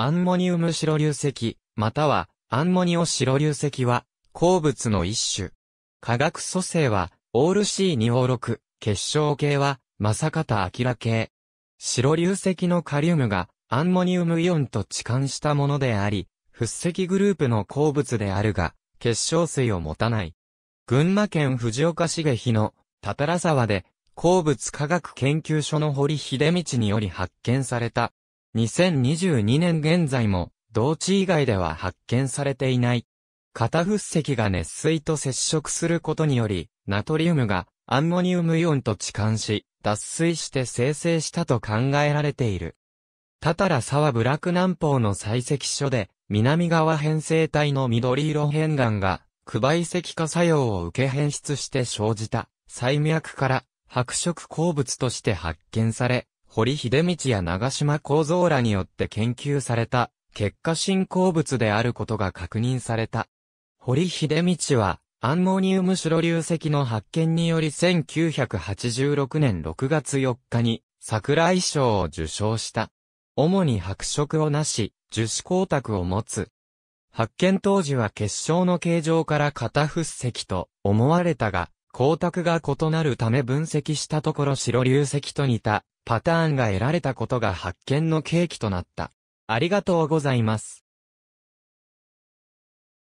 アンモニウム白流石、またはアンモニオ白流石は鉱物の一種。化学組成はオール c 2 5 6結晶系は正方明系。白流石のカリウムがアンモニウムイオンと置換したものであり、フ石グループの鉱物であるが、結晶水を持たない。群馬県藤岡茂日のたたら沢で鉱物科学研究所の堀秀道により発見された2022年現在も、同地以外では発見されていない。肩フッ石が熱水と接触することにより、ナトリウムがアンモニウムイオンと置換し、脱水して生成したと考えられている。タタラ沢部落南方の採石所で、南側変成体の緑色変岩が、区媒石化作用を受け変質して生じた、細脈から、白色鉱物として発見され、堀秀道や長島構造らによって研究された、結果進行物であることが確認された。堀秀道は、アンモニウム白流石の発見により1986年6月4日に桜井賞を受賞した。主に白色をなし、樹脂光沢を持つ。発見当時は結晶の形状から片筆石と思われたが、光沢が異なるため分析したところ白流石と似たパターンが得られたことが発見の契機となった。ありがとうございます。